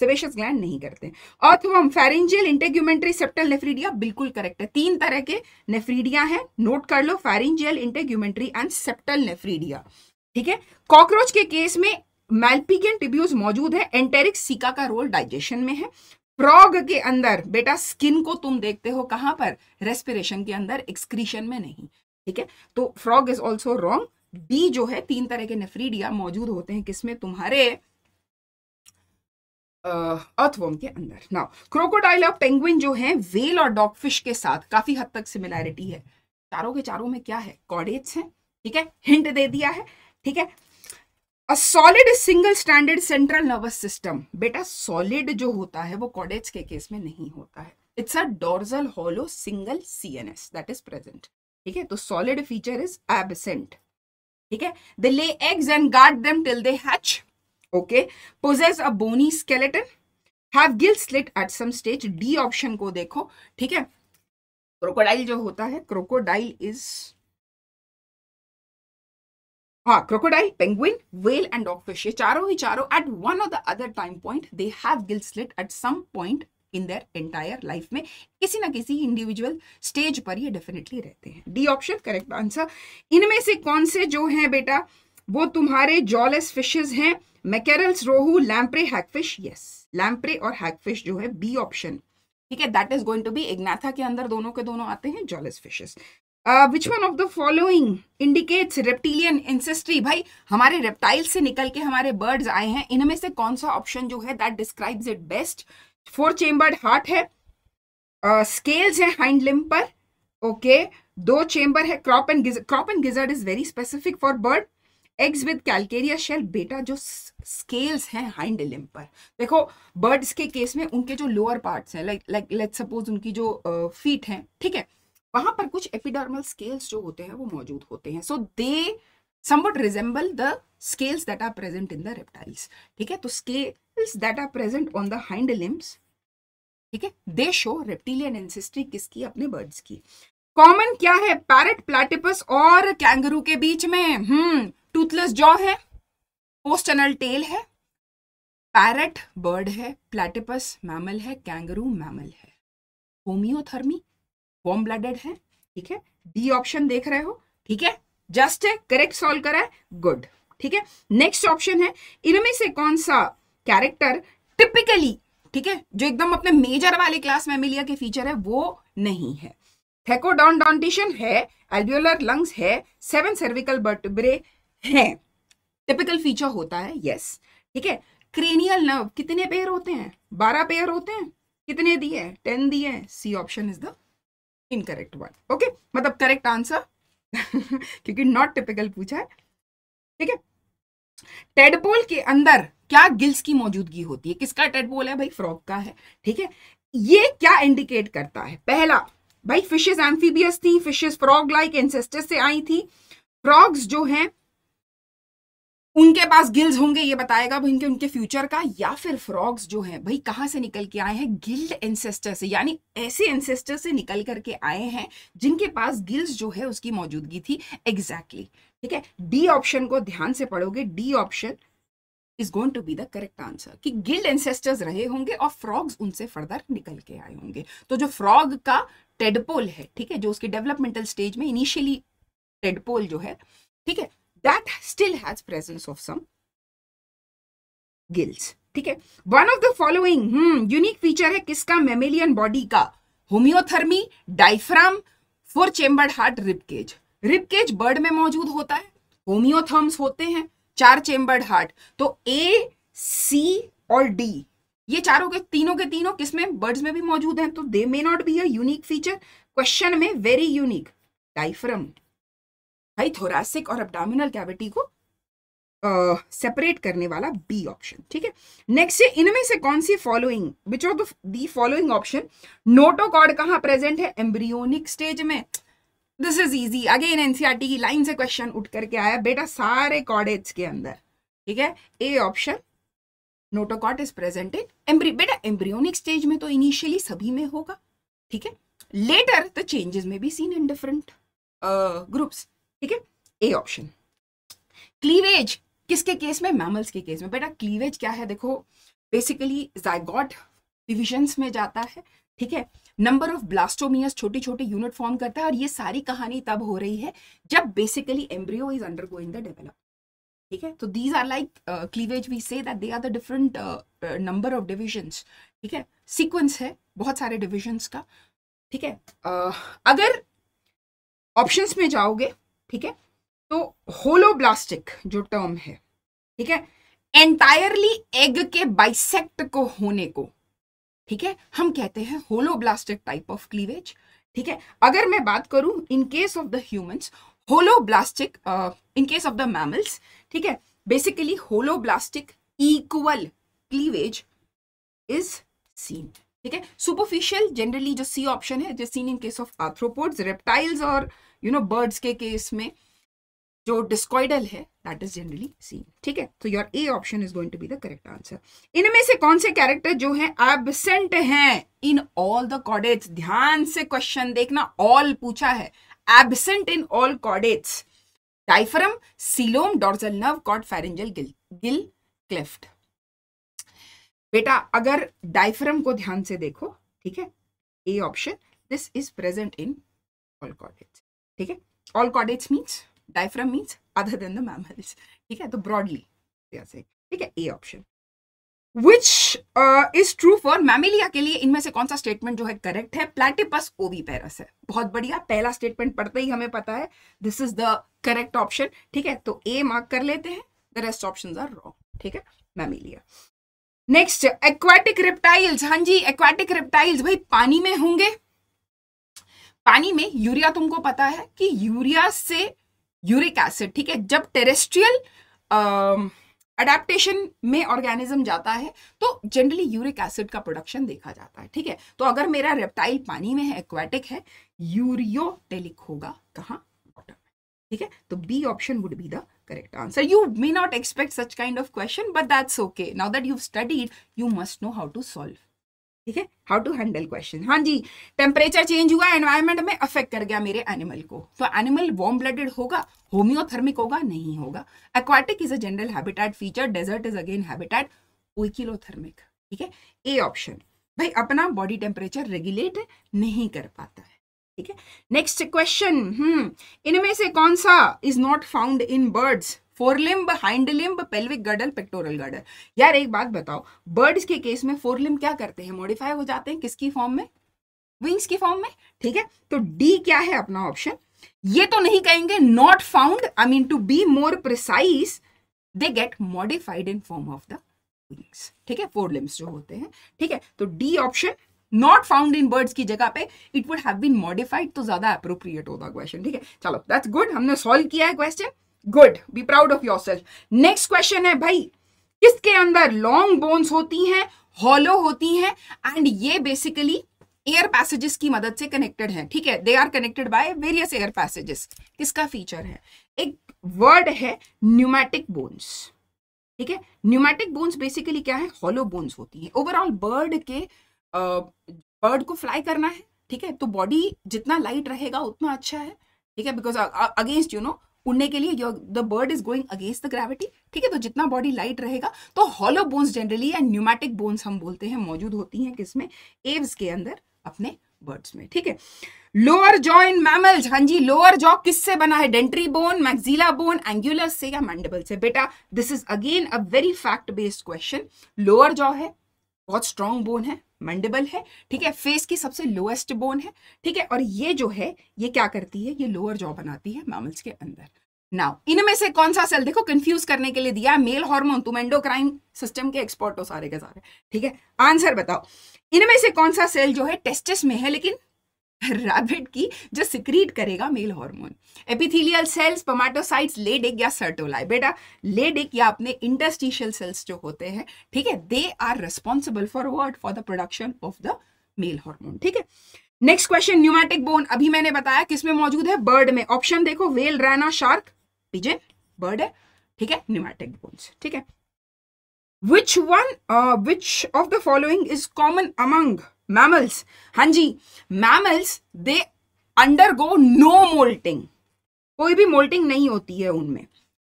सिबेशियस ग्लैंड नहीं करते earthworm pharyngeal integumentary septal nephridia बिल्कुल करेक्ट है तीन तरह के नेफ्रीडिया हैं नोट कर लो pharyngeal integumentary and septal nephridia ठीक है कॉकरोच के केस में मैल्पिगियन टिब्यूज मौजूद है एंटेरिक सीका का रोल डाइजेशन में है फ्रॉग के अंदर बेटा स्किन को तुम देखते हो कहां पर रेस्पिरेशन के अंदर एक्सक्रीशन में नहीं ठीक है तो frog is also wrong D जो है तीन तरह के नेफ्रीडिया मौजूद होते हैं किसमें तुम्हारे अर्थवर्म के अंदर नाउ क्रोकोडाइल और पेंगुइन जो है वेल और डॉगफिश के साथ काफी हद तक सिमिलैरिटी है चारों के चारों में क्या है कॉडेट्स हैं ठीक है हिंट दे दिया है ठीक है a solid single standard central nervous system बेटा सॉलिड जो होता है वो कॉडेज के केस में नहीं होता है it's a dorsal hollow single C N S that is present ठीक है तो सॉलिड फीचर इज एबसेंट ठीक है they lay eggs and guard them till they hatch okay possess a bony skeleton have gill slit at some stage D option को देखो ठीक है crocodile जो होता है क्रोकोडाइल इज हाँ crocodile penguin whale and dogfish ये चारों ही चारों at one of the other time point they have gill slit at some point in their entire life में किसी ना किसी इंडिविजुअल स्टेज पर ये डेफिनेटली रहते हैं डी ऑप्शन करेक्ट आंसर इनमें से कौन से जो हैं बेटा वो तुम्हारे जॉलेस फिशेज हैं mackerels rohu lamprey hagfish yes lamprey और हैकफिश जो है बी ऑप्शन ठीक है that is going to be Agnatha के अंदर दोनों के दोनों आते हैं jawless fishes which one of the following indicates reptilian ancestry भाई हमारे रेप्टाइल से निकल के हमारे बर्ड्स आए हैं इनमें से कौन सा ऑप्शन जो है that describes it best four chambered heart है स्केल्स uh, है हाइंड लिम पर ओके दो चेम्बर है crop and crop and gizzard is very specific for bird eggs with calcareous shell बेटा जो स्केल्स हैं हाइंड लिम पर देखो बर्ड्स के केस में उनके जो लोअर पार्ट्स हैं लाइक लाइक लेट्स सपोज उनकी जो फीट uh, हैं ठीक है वहां पर कुछ एपिडर्मल स्केल्स जो होते हैं वो मौजूद होते हैं so they somewhat resemble the scales that are present in the reptiles ठीक है तो scales that are present on the hind limbs ठीक है दे शो रेप्टिलियन एंसिस्ट्री किसकी अपने बर्ड्स की कॉमन क्या है पैरट प्लेटिपस और कैंगरू के बीच में हम्म टूथलेस जॉ है पोस्टनल टेल है पैरट बर्ड है प्लेटिपस मैमल है कैंगरू मैमल है होमियोथर्मी वॉर्म ब्लडेड है ठीक है डी ऑप्शन देख रहे हो ठीक है जस्ट है करेक्ट सॉल्व करा है गुड ठीक है नेक्स्ट ऑप्शन है इनमें से कौन सा कैरेक्टर टिपिकली ठीक है जो एकदम अपने मेजर वाले क्लास में मिलिया के फीचर है वो नहीं है थेकोडॉन्डॉन्टिशन है एल्वियोलर लंग्स है सेवन सर्विकल बर्टब्रे है टिपिकल फीचर होता है यस ठीक है क्रेनियल नर्व कितने पेयर होते हैं बारह पेयर होते हैं कितने दिए टेन दिए C option is the incorrect one okay मतलब करेक्ट आंसर क्योंकि नॉट टिपिकल पूछा है ठीक है टेडपोल के अंदर क्या गिल्स की मौजूदगी होती है किसका टेडपोल है भाई फ्रॉग का है ठीक है ये क्या इंडिकेट करता है पहला भाई फिशेस एम्फीबियस थी फिशेस फ्रॉग लाइक एंसेस्टर से आई थी फ्रॉग्स जो हैं उनके पास गिल्ड होंगे ये बताएगा भाई इनके उनके फ्यूचर का या फिर फ्रॉग्स जो हैं भाई कहाँ से निकल के आए हैं गिल्ड एंसेस्टर से यानी ऐसे एंसेस्टर से निकल करके आए हैं जिनके पास गिल्ड जो है उसकी मौजूदगी थी एग्जैक्टली exactly, ठीक है डी ऑप्शन को ध्यान से पढ़ोगे D option is going to be the correct answer कि गिल्ड एंसेस्टर्स रहे होंगे और फ्रॉग्स उनसे फर्दर निकल के आए होंगे तो जो फ्रॉग का टेडपोल है ठीक है जो उसके डेवलपमेंटल स्टेज में इनिशियली टेडपोल जो है ठीक है that still has presence of some gills ठीक है one of the following unique feature है किसका मेमिलियन बॉडी का homeothermy diaphragm four chambered heart ribcage ribcage bird में मौजूद होता है होम्योथर्म्स होते हैं चार चेम्बर्ड हार्ट तो ए सी और डी ये चारों के तीनों के तीनों किसमें बर्ड्स में भी मौजूद हैं तो they may not be a unique feature question में वेरी यूनिक डाइफ्रम भाई थोरासिक और अपडामिनल कैविटी को सेपरेट uh, करने वाला बी ऑप्शन ठीक है नेक्स्ट है इनमें से कौन सी following which of the following option notochord कहाँ प्रेजेंट है एम्ब्रियोनिक स्टेज में this is easy again NCERT की लाइन से क्वेश्चन उठ करके आया बेटा सारे कॉडेज के अंदर ठीक है A option notochord is present in embryo बेटा एम्ब्रियोनिक स्टेज में तो इनिशियली सभी में होगा ठीक है लेटर द चेंजेस में be seen in different groups ठीक है ए ऑप्शन क्लीवेज किसके केस में मैमल्स के केस में बेटा क्लीवेज क्या है देखो बेसिकली जायगॉट डिविजन्स में जाता है ठीक है नंबर ऑफ ब्लास्टोमियस छोटे छोटे यूनिट फॉर्म करता है और ये सारी कहानी तब हो रही है जब basically embryo is undergoing the develop ठीक है तो these are like cleavage we say that they are the different number of divisions ठीक है सीक्वेंस है बहुत सारे डिविजन्स का ठीक है uh, अगर ऑप्शंस में जाओगे ठीक है तो होलोब्लास्टिक जो टर्म है ठीक है एंटायरली एग के बाइसेक्ट को होने को ठीक है हम कहते हैं होलोब्लास्टिक टाइप ऑफ क्लीवेज ठीक है अगर मैं बात करूं in case of the humans holoblastic in case of the mammals ठीक है basically holoblastic equal cleavage is seen ठीक है सुपरफिशियल जनरली जो सी ऑप्शन है जो seen in case of arthropods reptiles और यू नो बर्ड्स के केस में जो डिस्कॉइडल है दैट इज जनरली सीन ठीक है तो your A option is going to be the correct answer इनमें से कौन से कैरेक्टर जो है एबसेंट हैं इन ऑल द कॉडेट्स ध्यान से क्वेश्चन देखना ऑल पूछा है absent in all chordates diaphragm coelom dorsal nerve cord pharyngeal gill gill cleft बेटा अगर डाइफरम को ध्यान से देखो ठीक है A option this is present in all chordates ठीक है all chordates means diaphragm means other than the mammals ठीक है तो ब्रॉडली ठीक है A option which is true for Mammalia के लिए इनमें से कौन सा स्टेटमेंट जो है करेक्ट है प्लेटिपस पेरस है बहुत बढ़िया पहला स्टेटमेंट पढ़ते ही हमें पता है this is the correct option ठीक है तो ए मार्क कर लेते हैं the rest option are wrong ठीक है मैमिलिया नेक्स्ट एक्वाटिक रिप्टाइल्स हाँ जी एक्वाटिक रिप्टाइल्स भाई पानी में होंगे पानी में यूरिया तुमको पता है कि यूरिया से यूरिक एसिड ठीक है जब टेरेस्ट्रियल अडेप्टेशन में ऑर्गेनिज्म जाता है तो जनरली यूरिक एसिड का प्रोडक्शन देखा जाता है ठीक है तो अगर मेरा रेप्टाइल पानी में है एक्वाटिक है यूरियोटेलिक होगा कहाँ वाटर में ठीक है तो B option would be the correct answer you may not expect such kind of question but that's okay now that you studied you must know how to solve ठीक है how to handle question हाँ जी temperature change हुआ environment में affect कर गया मेरे animal को तो एनिमल वार्म ब्लडेड होगा होम्योथर्मिक होगा नहीं होगा aquatic is a general habitat feature desert is again habitat ओइकिलोथर्मिक ठीक है ए ऑप्शन भाई अपना बॉडी टेम्परेचर रेगुलेट नहीं कर पाता है ठीक है नेक्स्ट हम्म, क्वेश्चन इनमें से कौन सा is not found in birds forelimb hindlimb pelvic girdle pectoral girdle यार एक बात बताओ बर्ड्स के केस में फोरलिम्ब क्या करते हैं मॉडिफाई हो जाते हैं किसकी फॉर्म में विंग्स की फॉर्म में ठीक है तो डी क्या है अपना ऑप्शन ये तो नहीं कहेंगे not found I mean to be more precise they get modified in form of the wings ठीक है फोर लिम्स जो होते हैं ठीक है तो D option Not found in birds की जगह पे it would have been modified तो ज्यादा appropriate होगा question ठीक है चलो that's good हमने solve किया है question good be proud of yourself next question है भाई किसके अंदर लॉन्ग बोन्स होती हैं हॉलो होती हैं एंड ये बेसिकली एयर पैसेजेस की मदद से कनेक्टेड है ठीक है they are connected by various air passages किसका फीचर है एक वर्ड है न्यूमैटिक बोन्स ठीक है न्यूमैटिक बोन्स बेसिकली क्या है हॉलो बोन्स होती है ओवरऑल बर्ड के बर्ड को फ्लाई करना है ठीक है तो बॉडी जितना लाइट रहेगा उतना अच्छा है ठीक है बिकॉज अगेंस्ट यू नो उड़ने के लिए your the bird is going against the gravity ठीक है तो जितना बॉडी लाइट रहेगा तो हॉलो बोन्स जनरली या न्यूमैटिक बोन्स हम बोलते हैं मौजूद होती हैं किसमें एव्स के अंदर अपने बर्ड्स में ठीक है लोअर जॉ इन मैमल्स हाँ जी लोअर जॉ किससे बना है dentary bone maxilla bone angular से या मैंडेबल से बेटा this is again a very fact based question lower jaw है बहुत स्ट्रॉन्ग बोन है मंडेबल है ठीक है फेस की सबसे लोएस्ट बोन है ठीक है और ये जो है ये क्या करती है ये लोअर जॉ बनाती है मैमल्स के अंदर नाउ इनमें से कौन सा सेल देखो कंफ्यूज करने के लिए दिया मेल हार्मोन तुम एंडोक्राइन सिस्टम के एक्सपर्ट हो सारे के सारे ठीक है आंसर बताओ इनमें से कौन सा सेल जो है टेस्टिस में है लेकिन रैबिट की जो सिक्रीट करेगा male hormone epithelial cells spermatocytes Leydig या सर्टोलाई बेटा लेडिक या अपने इंटरस्टिशियल सेल्स जो होते हैं ठीक है they are responsible for word for the production of the male hormone ठीक है नेक्स्ट क्वेश्चन न्यूमैटिक बोन अभी मैंने बताया किसमें मौजूद है बर्ड में ऑप्शन देखो वेल रैना शार्क पिजन बर्ड है ठीक है न्यूमैटिक बोन्स ठीक है which one which of the following is common among mammals हाँ जी mammals they undergo no molting कोई भी मोल्टिंग नहीं होती है उनमें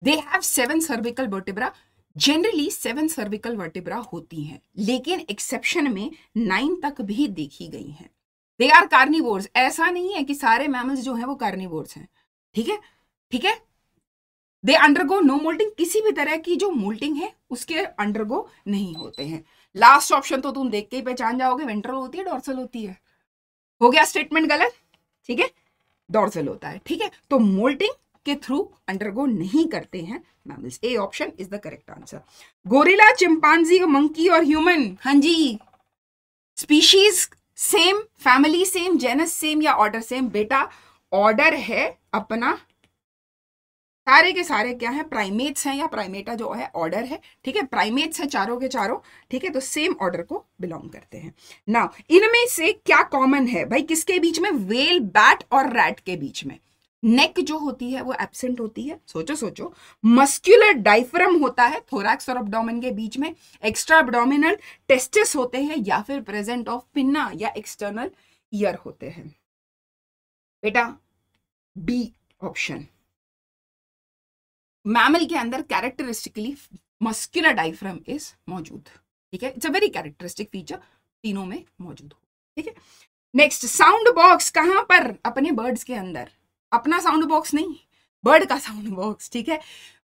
they have seven cervical vertebra generally seven cervical vertebra होती हैं लेकिन एक्सेप्शन में नाइन तक भी देखी गई हैं दे आर कार्निवोर्स ऐसा नहीं है कि सारे मैमल्स जो हैं वो कार्निवोर्स हैं ठीक है ठीक है दे अंडरगो नो मोल्टिंग किसी भी तरह की जो मोल्टिंग है उसके अंडरगो नहीं होते हैं लास्ट ऑप्शन तो तुम देख के ही पहचान जाओगे वेंट्रल होती है डॉर्सल होती है हो गया स्टेटमेंट गलत ठीक है डॉर्सल होता है ठीक है तो मोल्टिंग के थ्रू अंडरगो नहीं करते हैं mammals A option is the correct answer gorilla chimpanzee monkey और ह्यूमन हांजी जी species same family same genus same या ऑर्डर सेम बेटा ऑर्डर है अपना सारे के सारे क्या है प्राइमेट्स हैं या प्राइमेटा जो है ऑर्डर है ठीक है प्राइमेट्स हैं चारों के चारों ठीक है तो सेम ऑर्डर को बिलोंग करते हैं नाउ इनमें से क्या कॉमन है भाई किसके बीच में वेल बैट और रैट के बीच में नेक जो होती है वो एबसेंट होती है सोचो सोचो मस्क्यूलर डाइफ्रम होता है थोरैक्स और अपडोमिन के बीच में एक्स्ट्रा अपडोमिनल टेस्टिस होते हैं या फिर प्रेजेंट ऑफ पिन्ना या एक्सटर्नल ईयर होते हैं बेटा बी ऑप्शन मैमल के अंदर कैरेक्टरिस्टिकली मस्क्यूलर डाइफ्रम इज मौजूद ठीक है it's a very characteristic feature तीनों में मौजूद हो ठीक है नेक्स्ट साउंड बॉक्स कहाँ पर अपने बर्ड्स के अंदर अपना साउंड बॉक्स नहीं बर्ड का साउंड बॉक्स ठीक है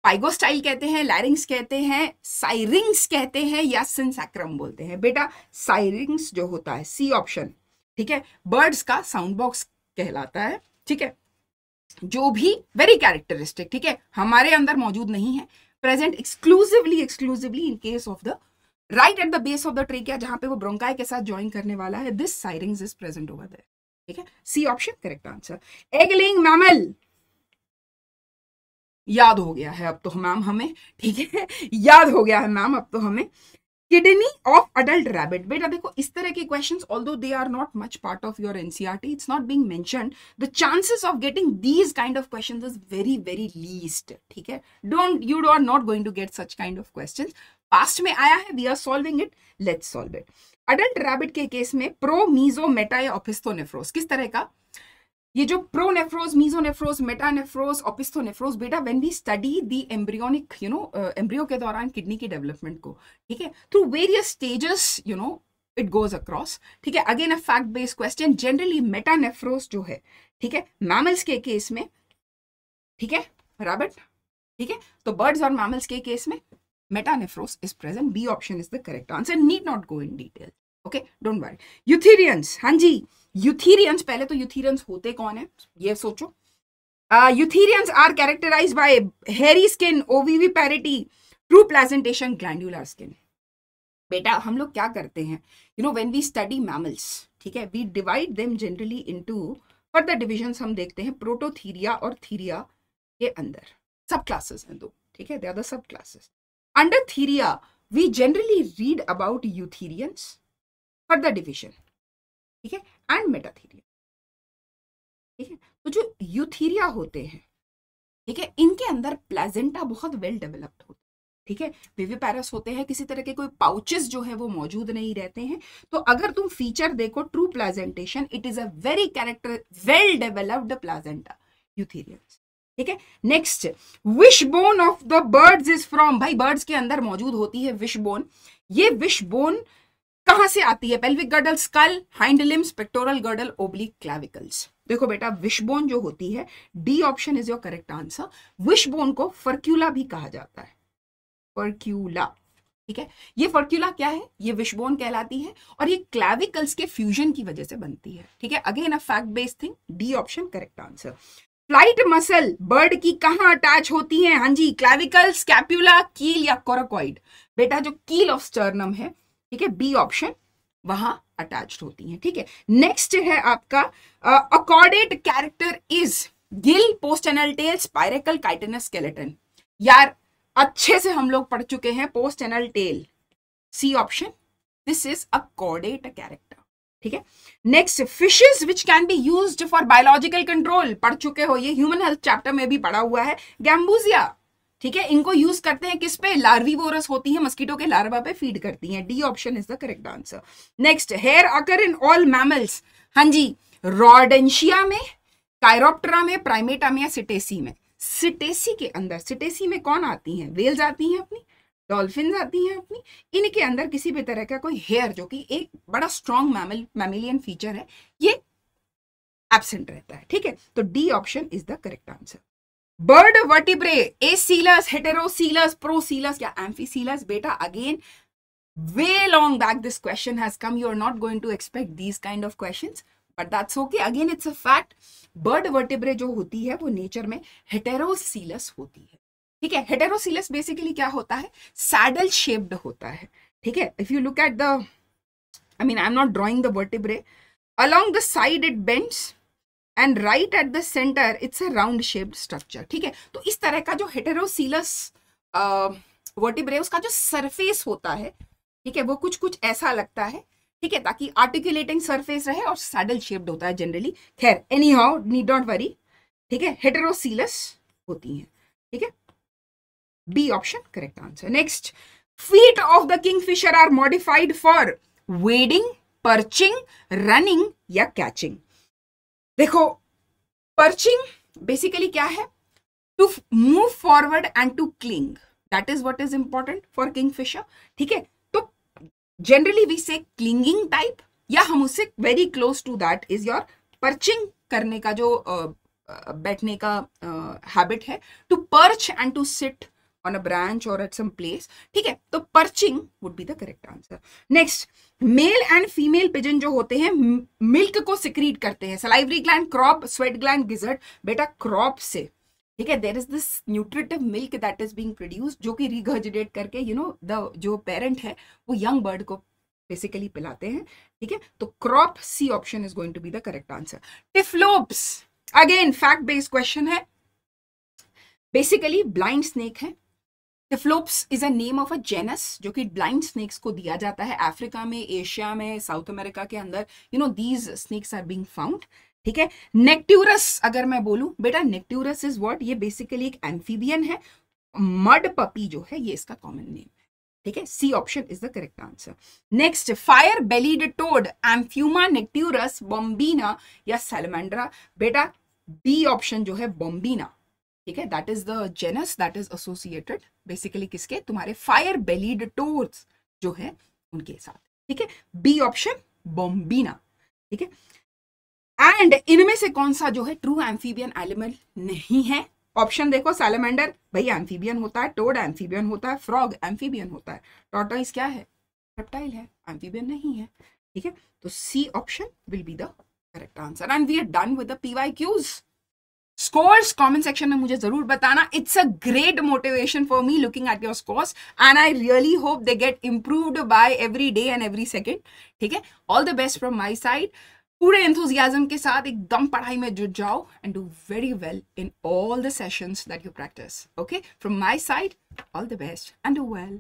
पाइगोस्टाइल कहते हैं लैरिंग्स कहते हैं साइरिंग्स कहते हैं या सिंसैक्रम बोलते हैं बेटा साइरिंग्स जो होता है सी ऑप्शन ठीक है बर्ड्स का साउंड बॉक्स कहलाता है ठीक है जो भी वेरी कैरेक्टरिस्टिक ठीक है हमारे अंदर मौजूद नहीं है present exclusively exclusively in case of the right at the base of the trachea जहां पे वो ब्रोंकाई के साथ ज्वाइन करने वाला है this syrinx is present over there ठीक है C option correct answer egg laying mammal याद हो गया है अब तो मैम हमें ठीक है याद हो गया है मैम अब तो हमें किडनी ऑफ अडल्ट रैबिट बेटा देखो इस तरह के question although they are not much part of your NCERT it's not being mention the chances of getting these kind of question is very very least ठीक है don't you are not going to get such kind of question past में आया है we are solving it let's solve it adult rabbit के case में प्रोमीजोमेटाई ऑफिस्थोनेफ्रोस किस तरह का ये जो मेटा नेफ्रोज ऑपिस्थो नेफ्रोज बेटा when we study the embryonic you know embryo के दौरान किडनी की डेवलपमेंट को ठीक है through various stages you know it goes across ठीक है again a fact based question generally nephros जो है ठीक है मैमल्स के केस में ठीक है रैबिट ठीक है तो बर्ड्स और मैमल्स के केस में metanephros is present B option is the correct answer need not go in detail okay don't worry eutherians हाँ जी यूथीरियंस पहले तो यूथीरियंस होते कौन है ये सोचो eutherians are characterize by hairy skin viviparity true placentation glandular skin बेटा हम लोग क्या करते हैं you know when we study mammals ठीक है we divide them generally into the division हम देखते हैं प्रोटोथीरिया और थीरिया के अंदर सब क्लासेस हैं दो ठीक है they subclasses under Theria we generally read about eutherians for the division ठीक है एंड मेटाथीरिया ठीक है तो जो यूथीरिया होते हैं ठीक है इनके अंदर प्लेजेंटा बहुत वेल डेवलप्ड होता है ठीक है विविपैरस होते हैं किसी तरह के कोई पाउचेस जो है वो मौजूद नहीं रहते हैं तो अगर तुम फीचर देखो true placentation it is a very character well developed placenta eutherians ठीक है next wishbone of the birds is from भाई बर्ड्स के अंदर मौजूद होती है विश बोन ये विश बोन कहां से आती है pelvic girdle skull hind limbs pectoral girdle oblique clavicles देखो बेटा विशबोन जो होती है D option is your correct answer wishbone को फर्क्यूला भी कहा जाता है फर्क्यूला ठीक है ये फर्क्यूला क्या है ये विशबोन कहलाती है और ये क्लाविकल्स के फ्यूजन की वजह से बनती है ठीक है again a fact based thing D option correct answer flight muscle bird की कहा अटैच होती है हाँ जी क्लाविकल स्कैप्यूला कील या कोराकॉइड बेटा जो कील ऑफ स्टर्नम है ठीक है बी ऑप्शन वहां अटैच होती है ठीक है नेक्स्ट है आपका achordate character is gill post anal tail spiracle chitinous skeleton यार अच्छे से हम लोग पढ़ चुके हैं post anal tail C option this is achordate character ठीक है next fishes which can be used for biological control पढ़ चुके हो ये ह्यूमन हेल्थ चैप्टर में भी पढ़ा हुआ है गैम्बूजिया ठीक है इनको यूज करते हैं किस पे लार्वीवोरस होती है मस्कीटो के लार्वा पे फीड करती हैं D option is the correct answer next hair occur in all mammals हाँ जी रॉडेंशिया में कायरोप्टरा में प्राइमेटा में या सिटेसी में सिटेसी के अंदर सिटेसी में कौन आती हैं वेल्स आती हैं अपनी डॉल्फिन आती हैं अपनी इनके अंदर किसी भी तरह का कोई हेयर जो कि एक बड़ा स्ट्रॉन्ग मैमिलियन फीचर है ये एबसेंट रहता है ठीक है तो D option is the correct answer bird vertebrae acoelous heterocoelous procoelous या एम्फीसीलस बेटा again way long back this question has come you are not going to expect these kind of questions but that's okay again it's a fact bird vertebrae जो होती है वो nature में हेटेरोसीलस होती है ठीक है हेटेरोसीलस बेसिकली क्या होता है सैडल शेप्ड होता है ठीक है if you look at the I mean I am not drawing the vertebrae along the side it bends and right at the centre it's a round shaped structure ठीक है तो इस तरह का जो हेटेरोसीलस वर्टिब्रे उसका जो सरफेस होता है ठीक है वो कुछ कुछ ऐसा लगता है ठीक है ताकि आर्टिकुलेटिंग सरफेस रहे और सैडल शेप्ड होता है जनरली खैर anyhow need not worry ठीक है हेटेरोसीलस होती है ठीक है B option correct answer next feet of the kingfisher are modified for wading perching running या कैचिंग देखो पर्चिंग बेसिकली क्या है to move forward and to cling that is what is important for kingfisher ठीक है तो generally we say clinging type या हम उससे very close to that is your perching करने का जो बैठने का हैबिट है to perch and to sit on a branch और एट सम प्लेस ठीक है तो perching would be the correct answer next male and female pigeon जो होते हैं मिल्क को सिक्रीट करते हैं salivary gland crop sweat gland gizzard बेटा क्रॉप से ठीक है there is this nutritive milk that is being produce जो कि रिगर्जिडेट करके यू नो द जो पेरेंट है वो यंग बर्ड को बेसिकली पिलाते हैं ठीक है तो crop C option is going to be the correct answer typhlops again fact based question है बेसिकली ब्लाइंड स्नेक है typhlops is a name of a genus जो कि ब्लाइंड स्नेक्स को दिया जाता है अफ्रीका में एशिया में साउथ अमेरिका के अंदर you know these snakes are being found ठीक है नेक्ट्यूरस अगर मैं बोलूं बेटा नेक्ट्यूरस इज व्हाट ये बेसिकली एक एम्फीबियन है मड पपी जो है ये इसका कॉमन नेम है ठीक है C option is the correct answer next fire bellied toad amphiuma necturus bombina या सेलमेंड्रा बेटा बी ऑप्शन जो है बॉम्बीना ठीक है that is the genus that is associated basically किसके तुम्हारे फायर बेलीड टोर्स जो है उनके साथ ठीक है बी ऑप्शन बॉम्बीना ठीक है एंड इनमें से कौन सा जो है ट्रू एम्फीबियन एलिमेंट नहीं है ऑप्शन देखो सैलमेंडर भाई एम्फीबियन होता है टोड एम्फीबियन होता है फ्रॉग एम्फीबियन होता है टॉर्टोइस क्या है रेप्टाइल है एम्फीबियन नहीं है ठीक है तो C option will be the correct answer and we are done with the PYQs scores comment section में मुझे जरूर बताना it's a great motivation for me looking at your scores and I really hope they get improved by every day and every second ठीक है all the best from my side पूरे enthusiasm के साथ एकदम पढ़ाई में जुट जाओ and do very well in all the sessions that you practice okay from my side all the best and do well